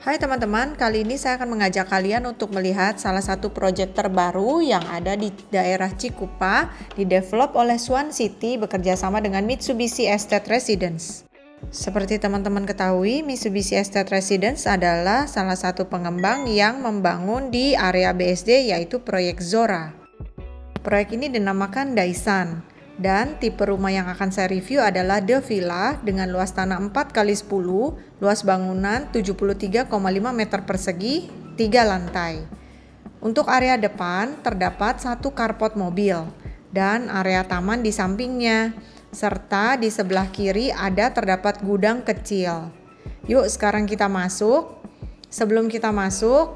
Hai teman-teman, kali ini saya akan mengajak kalian untuk melihat salah satu proyek terbaru yang ada di daerah Cikupa, didevelop oleh Swan City bekerja sama dengan Mitsubishi Estate Residence. Seperti teman-teman ketahui, Mitsubishi Estate Residence adalah salah satu pengembang yang membangun di area BSD yaitu proyek Zora. Proyek ini dinamakan Daisan dan tipe rumah yang akan saya review adalah The Villa dengan luas tanah 4 x 10, luas bangunan 73,5 meter persegi, 3 lantai. Untuk area depan terdapat satu carport mobil dan area taman di sampingnya, serta di sebelah kiri ada terdapat gudang kecil. Yuk sekarang kita masuk. Sebelum kita masuk,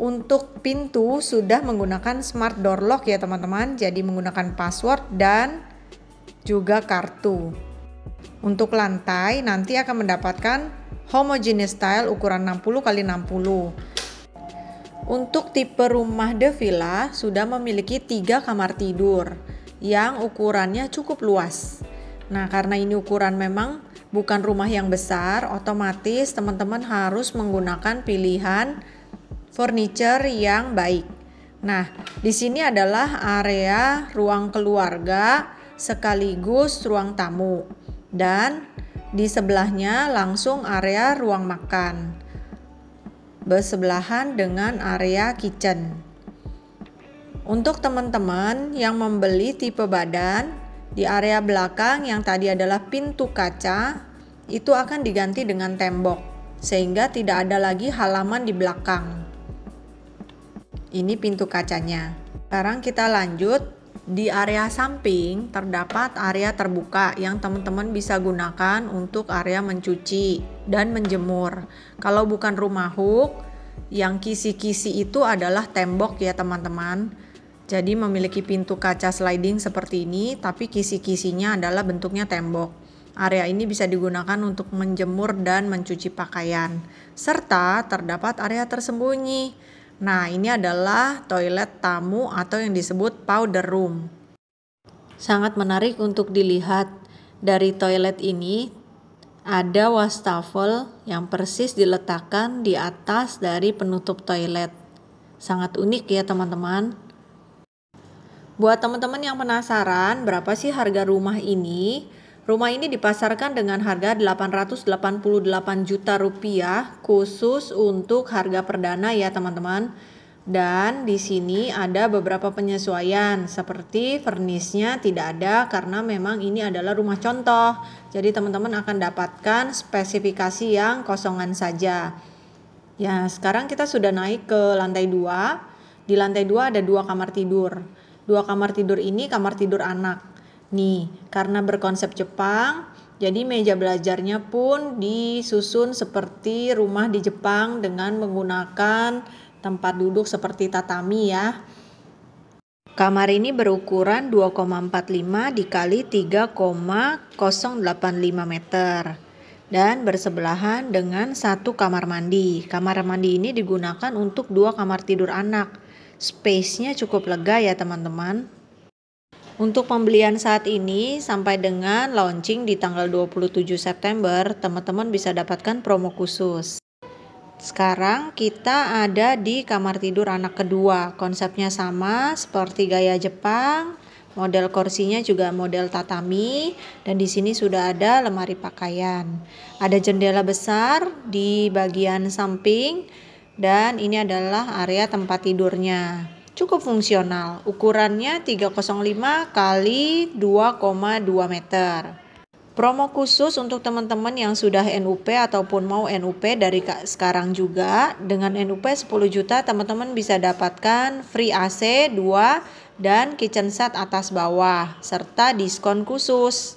untuk pintu sudah menggunakan smart door lock ya teman-teman. Jadi menggunakan password dan juga kartu. Untuk lantai nanti akan mendapatkan homogeneous tile ukuran 60 kali 60. Untuk tipe rumah The villa sudah memiliki 3 kamar tidur yang ukurannya cukup luas. Nah, karena ini ukuran memang bukan rumah yang besar, otomatis teman-teman harus menggunakan pilihan furniture yang baik. Nah, di sini adalah area ruang keluarga sekaligus ruang tamu dan di sebelahnya langsung area ruang makan bersebelahan dengan area kitchen. Untuk teman-teman yang membeli tipe badan, di area belakang yang tadi adalah pintu kaca, itu akan diganti dengan tembok, sehingga tidak ada lagi halaman di belakang. Ini pintu kacanya. Sekarang kita lanjut di area samping terdapat area terbuka yang teman-teman bisa gunakan untuk area mencuci dan menjemur. Kalau bukan rumah hook, yang kisi-kisi itu adalah tembok ya teman-teman. Jadi memiliki pintu kaca sliding seperti ini, tapi kisi-kisinya adalah bentuknya tembok. Area ini bisa digunakan untuk menjemur dan mencuci pakaian. Serta terdapat area tersembunyi Nah, ini adalah toilet tamu atau yang disebut powder room. Sangat menarik untuk dilihat. Dari toilet ini ada wastafel yang persis diletakkan di atas dari penutup toilet. Sangat unik ya, teman-teman. Buat teman-teman yang penasaran berapa sih harga rumah ini, Rumah ini dipasarkan dengan harga 888 juta rupiah khusus untuk harga perdana ya teman-teman. Dan di sini ada beberapa penyesuaian seperti vernisnya tidak ada karena memang ini adalah rumah contoh. Jadi teman-teman akan dapatkan spesifikasi yang kosongan saja. Ya, sekarang kita sudah naik ke lantai 2. Di lantai 2 ada dua kamar tidur. Dua kamar tidur ini kamar tidur anak. Nih, karena berkonsep Jepang, jadi meja belajarnya pun disusun seperti rumah di Jepang dengan menggunakan tempat duduk seperti tatami ya. Kamar ini berukuran 2,45 dikali 3,085 meter dan bersebelahan dengan satu kamar mandi. Kamar mandi ini digunakan untuk dua kamar tidur anak. Space-nya cukup lega ya teman-teman. Untuk pembelian saat ini sampai dengan launching di tanggal 27 September, teman-teman bisa dapatkan promo khusus. Sekarang kita ada di kamar tidur anak kedua. Konsepnya sama seperti gaya Jepang. Model kursinya juga model tatami dan di sini sudah ada lemari pakaian. Ada jendela besar di bagian samping dan ini adalah area tempat tidurnya cukup fungsional. Ukurannya 305 kali 2,2 meter. Promo khusus untuk teman-teman yang sudah NUP ataupun mau NUP dari sekarang juga. Dengan NUP 10 juta teman-teman bisa dapatkan free AC 2 dan kitchen set atas bawah serta diskon khusus.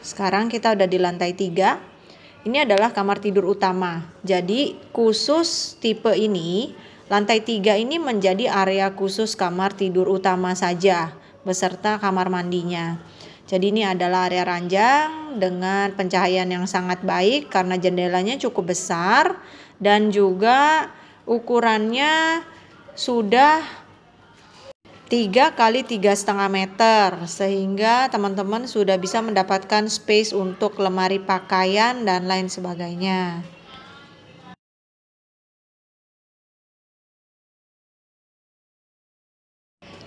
Sekarang kita udah di lantai 3. Ini adalah kamar tidur utama. Jadi khusus tipe ini Lantai tiga ini menjadi area khusus kamar tidur utama saja beserta kamar mandinya. Jadi ini adalah area ranjang dengan pencahayaan yang sangat baik karena jendelanya cukup besar dan juga ukurannya sudah tiga kali tiga setengah meter sehingga teman-teman sudah bisa mendapatkan space untuk lemari pakaian dan lain sebagainya.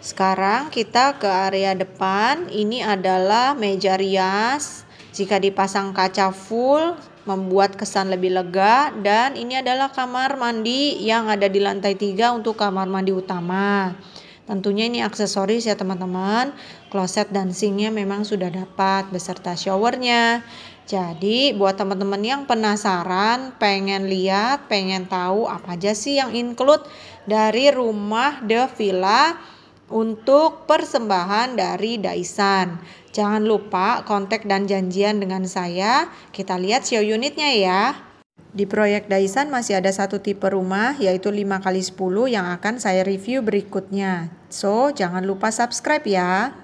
Sekarang kita ke area depan. Ini adalah meja rias. Jika dipasang kaca full membuat kesan lebih lega dan ini adalah kamar mandi yang ada di lantai 3 untuk kamar mandi utama. Tentunya ini aksesoris ya teman-teman. Kloset dan sinknya memang sudah dapat beserta showernya. Jadi buat teman-teman yang penasaran, pengen lihat, pengen tahu apa aja sih yang include dari rumah The Villa untuk persembahan dari Daisan. Jangan lupa kontak dan janjian dengan saya. Kita lihat show unitnya ya. Di proyek Daisan masih ada satu tipe rumah yaitu 5 kali 10 yang akan saya review berikutnya. So, jangan lupa subscribe ya.